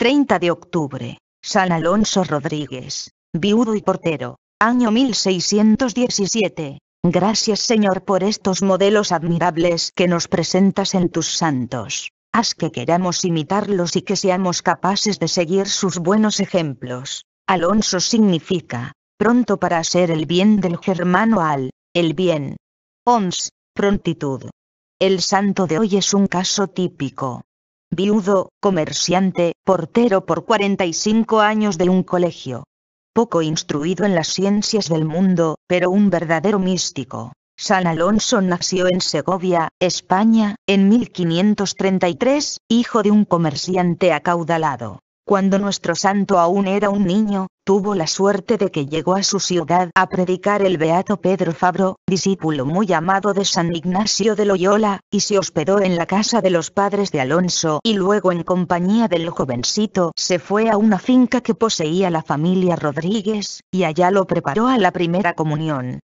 30 de octubre. San Alonso Rodríguez, viudo y portero, año 1617. Gracias Señor por estos modelos admirables que nos presentas en tus santos. Haz que queramos imitarlos y que seamos capaces de seguir sus buenos ejemplos. Alonso significa, pronto para hacer el bien del germano al, el bien. Ons, prontitud. El santo de hoy es un caso típico. Viudo, comerciante, portero por 45 años de un colegio. Poco instruido en las ciencias del mundo, pero un verdadero místico. San Alonso nació en Segovia, España, en 1533, hijo de un comerciante acaudalado. Cuando nuestro santo aún era un niño, tuvo la suerte de que llegó a su ciudad a predicar el beato Pedro Fabro, discípulo muy amado de San Ignacio de Loyola, y se hospedó en la casa de los padres de Alonso y luego en compañía del jovencito se fue a una finca que poseía la familia Rodríguez, y allá lo preparó a la primera comunión.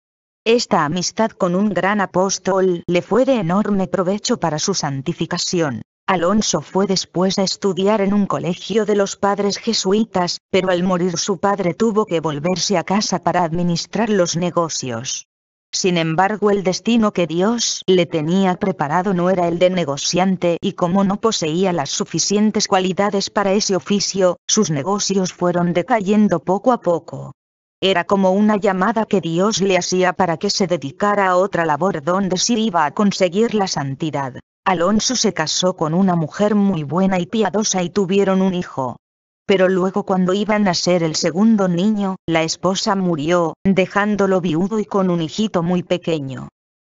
Esta amistad con un gran apóstol le fue de enorme provecho para su santificación. Alonso fue después a estudiar en un colegio de los padres jesuitas, pero al morir su padre tuvo que volverse a casa para administrar los negocios. Sin embargo el destino que Dios le tenía preparado no era el de negociante y como no poseía las suficientes cualidades para ese oficio, sus negocios fueron decayendo poco a poco. Era como una llamada que Dios le hacía para que se dedicara a otra labor donde sí iba a conseguir la santidad. Alonso se casó con una mujer muy buena y piadosa y tuvieron un hijo. Pero luego cuando iban a ser el segundo niño, la esposa murió, dejándolo viudo y con un hijito muy pequeño.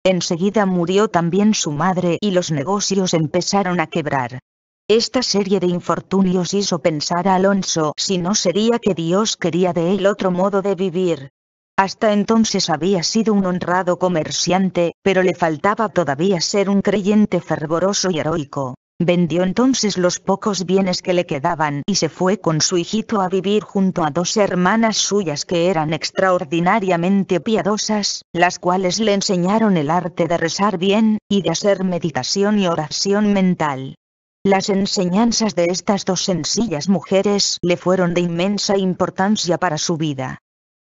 Enseguida murió también su madre y los negocios empezaron a quebrar. Esta serie de infortunios hizo pensar a Alonso si no sería que Dios quería de él otro modo de vivir, hasta entonces había sido un honrado comerciante, pero le faltaba todavía ser un creyente fervoroso y heroico. Vendió entonces los pocos bienes que le quedaban y se fue con su hijito a vivir junto a dos hermanas suyas que eran extraordinariamente piadosas, las cuales le enseñaron el arte de rezar bien, y de hacer meditación y oración mental. Las enseñanzas de estas dos sencillas mujeres le fueron de inmensa importancia para su vida.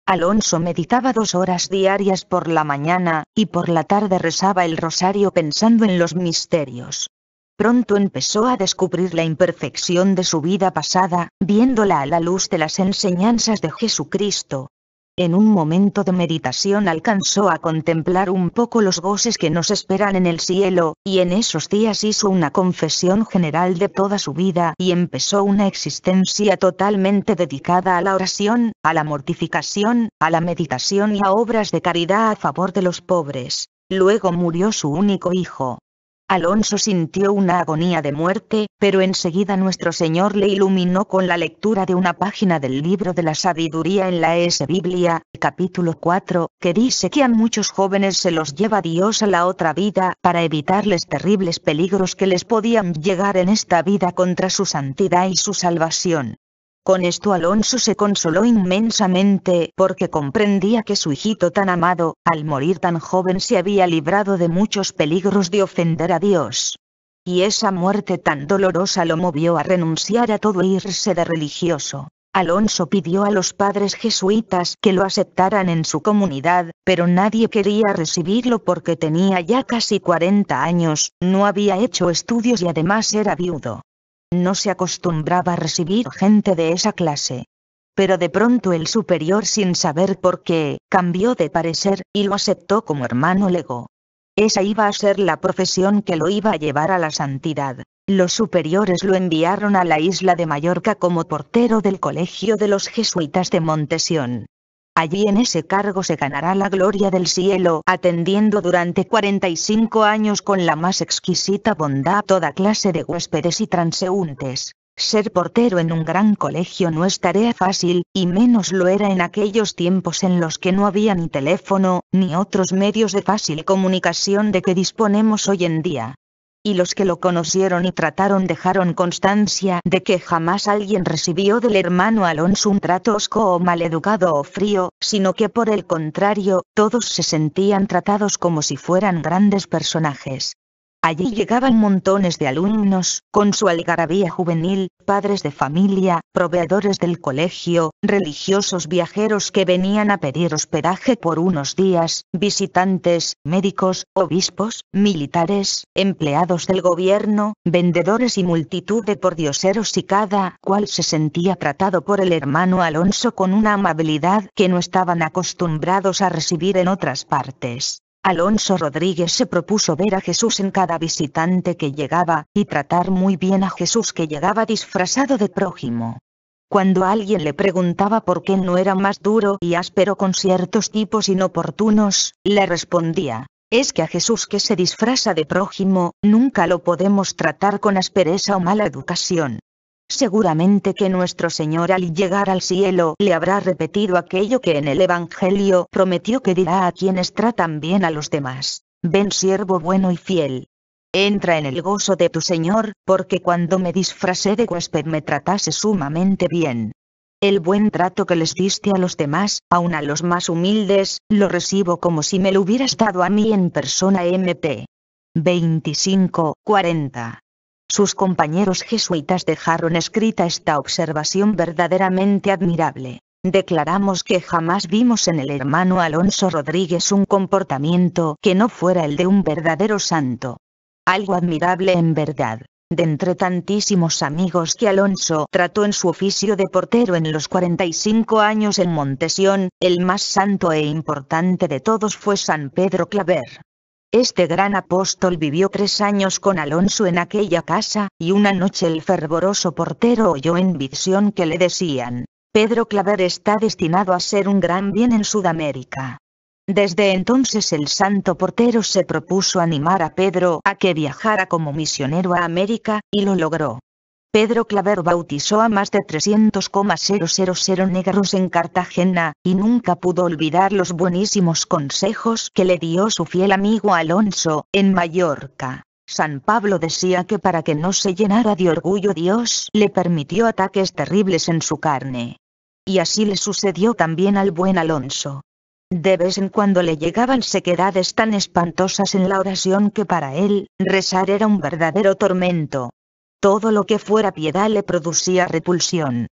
Alonso meditaba dos horas diarias por la mañana, y por la tarde rezaba el rosario pensando en los misterios. Pronto empezó a descubrir la imperfección de su vida pasada, viéndola a la luz de las enseñanzas de Jesucristo, en un momento de meditación alcanzó a contemplar un poco los goces que nos esperan en el cielo, y en esos días hizo una confesión general de toda su vida y empezó una existencia totalmente dedicada a la oración, a la mortificación, a la meditación y a obras de caridad a favor de los pobres. Luego murió su único hijo, Alonso sintió una agonía de muerte, pero enseguida nuestro Señor le iluminó con la lectura de una página del libro de la sabiduría en la S Biblia, capítulo 4, que dice que a muchos jóvenes se los lleva Dios a la otra vida para evitarles terribles peligros que les podían llegar en esta vida contra su santidad y su salvación. Con esto Alonso se consoló inmensamente porque comprendía que su hijito tan amado, al morir tan joven se había librado de muchos peligros de ofender a Dios. Y esa muerte tan dolorosa lo movió a renunciar a todo e irse de religioso. Alonso pidió a los padres jesuitas que lo aceptaran en su comunidad, pero nadie quería recibirlo porque tenía ya casi 40 años, no había hecho estudios y además era viudo. No se acostumbraba a recibir gente de esa clase. Pero de pronto el superior sin saber por qué, cambió de parecer, y lo aceptó como hermano lego. Esa iba a ser la profesión que lo iba a llevar a la santidad. Los superiores lo enviaron a la isla de Mallorca como portero del Colegio de los Jesuitas de Montesión. Allí en ese cargo se ganará la gloria del cielo, atendiendo durante 45 años con la más exquisita bondad toda clase de huéspedes y transeúntes. Ser portero en un gran colegio no es tarea fácil, y menos lo era en aquellos tiempos en los que no había ni teléfono, ni otros medios de fácil comunicación de que disponemos hoy en día y los que lo conocieron y trataron dejaron constancia de que jamás alguien recibió del hermano Alonso un trato osco o maleducado o frío, sino que por el contrario, todos se sentían tratados como si fueran grandes personajes. Allí llegaban montones de alumnos, con su algarabía juvenil, padres de familia, proveedores del colegio, religiosos viajeros que venían a pedir hospedaje por unos días, visitantes, médicos, obispos, militares, empleados del gobierno, vendedores y multitud de pordioseros y cada cual se sentía tratado por el hermano Alonso con una amabilidad que no estaban acostumbrados a recibir en otras partes. Alonso Rodríguez se propuso ver a Jesús en cada visitante que llegaba, y tratar muy bien a Jesús que llegaba disfrazado de prójimo. Cuando alguien le preguntaba por qué no era más duro y áspero con ciertos tipos inoportunos, le respondía, es que a Jesús que se disfraza de prójimo, nunca lo podemos tratar con aspereza o mala educación. Seguramente que nuestro Señor al llegar al cielo le habrá repetido aquello que en el Evangelio prometió que dirá a quienes tratan bien a los demás. Ven siervo bueno y fiel. Entra en el gozo de tu Señor, porque cuando me disfrazé de huésped me tratase sumamente bien. El buen trato que les diste a los demás, aun a los más humildes, lo recibo como si me lo hubieras dado a mí en persona mp. 25, 40. Sus compañeros jesuitas dejaron escrita esta observación verdaderamente admirable. Declaramos que jamás vimos en el hermano Alonso Rodríguez un comportamiento que no fuera el de un verdadero santo. Algo admirable en verdad. De entre tantísimos amigos que Alonso trató en su oficio de portero en los 45 años en Montesión, el más santo e importante de todos fue San Pedro Claver. Este gran apóstol vivió tres años con Alonso en aquella casa, y una noche el fervoroso portero oyó en visión que le decían, Pedro Claver está destinado a ser un gran bien en Sudamérica. Desde entonces el santo portero se propuso animar a Pedro a que viajara como misionero a América, y lo logró. Pedro Claver bautizó a más de 300,000 negros en Cartagena, y nunca pudo olvidar los buenísimos consejos que le dio su fiel amigo Alonso, en Mallorca. San Pablo decía que para que no se llenara de orgullo Dios le permitió ataques terribles en su carne. Y así le sucedió también al buen Alonso. De vez en cuando le llegaban sequedades tan espantosas en la oración que para él, rezar era un verdadero tormento, todo lo que fuera piedad le producía repulsión.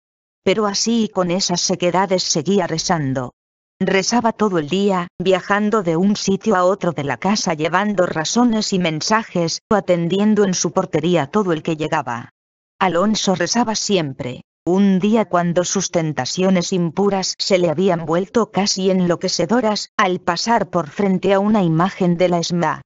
Pero así y con esas sequedades seguía rezando. Rezaba todo el día, viajando de un sitio a otro de la casa llevando razones y mensajes, o atendiendo en su portería todo el que llegaba. Alonso rezaba siempre. Un día cuando sus tentaciones impuras se le habían vuelto casi enloquecedoras, al pasar por frente a una imagen de la Esma.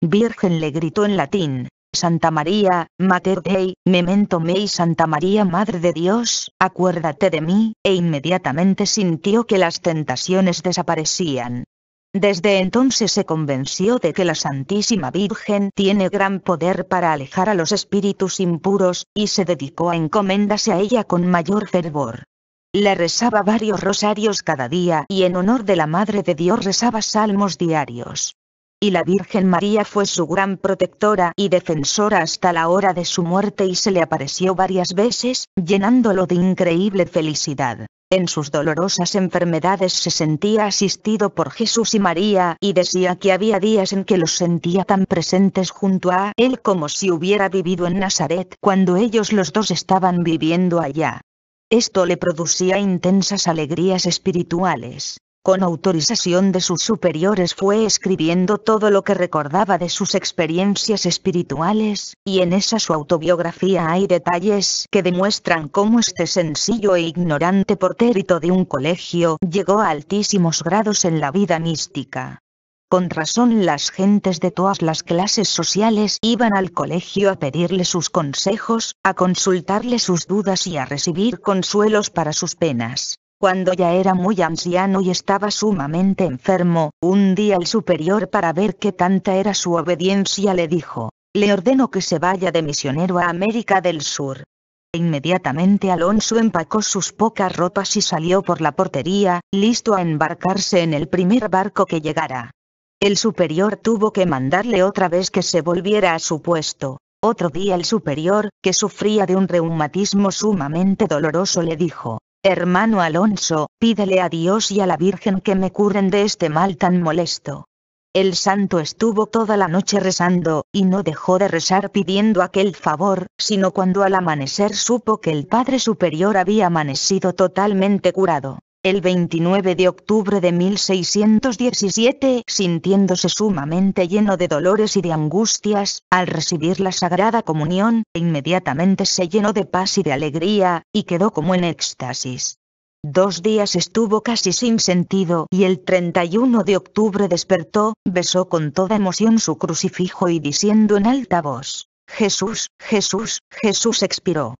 Virgen le gritó en latín, Santa María, Mater Dei, Memento Mei Santa María Madre de Dios, acuérdate de mí, e inmediatamente sintió que las tentaciones desaparecían. Desde entonces se convenció de que la Santísima Virgen tiene gran poder para alejar a los espíritus impuros, y se dedicó a encomendarse a ella con mayor fervor. Le rezaba varios rosarios cada día y en honor de la Madre de Dios rezaba salmos diarios y la Virgen María fue su gran protectora y defensora hasta la hora de su muerte y se le apareció varias veces, llenándolo de increíble felicidad. En sus dolorosas enfermedades se sentía asistido por Jesús y María y decía que había días en que los sentía tan presentes junto a él como si hubiera vivido en Nazaret cuando ellos los dos estaban viviendo allá. Esto le producía intensas alegrías espirituales con autorización de sus superiores fue escribiendo todo lo que recordaba de sus experiencias espirituales, y en esa su autobiografía hay detalles que demuestran cómo este sencillo e ignorante portérito de un colegio llegó a altísimos grados en la vida mística. Con razón las gentes de todas las clases sociales iban al colegio a pedirle sus consejos, a consultarle sus dudas y a recibir consuelos para sus penas cuando ya era muy anciano y estaba sumamente enfermo, un día el superior para ver qué tanta era su obediencia le dijo, le ordeno que se vaya de misionero a América del Sur. E inmediatamente Alonso empacó sus pocas ropas y salió por la portería, listo a embarcarse en el primer barco que llegara. El superior tuvo que mandarle otra vez que se volviera a su puesto. Otro día el superior, que sufría de un reumatismo sumamente doloroso, le dijo, Hermano Alonso, pídele a Dios y a la Virgen que me curen de este mal tan molesto. El santo estuvo toda la noche rezando, y no dejó de rezar pidiendo aquel favor, sino cuando al amanecer supo que el Padre Superior había amanecido totalmente curado el 29 de octubre de 1617, sintiéndose sumamente lleno de dolores y de angustias, al recibir la Sagrada Comunión, e inmediatamente se llenó de paz y de alegría, y quedó como en éxtasis. Dos días estuvo casi sin sentido y el 31 de octubre despertó, besó con toda emoción su crucifijo y diciendo en alta voz, Jesús, Jesús, Jesús expiró.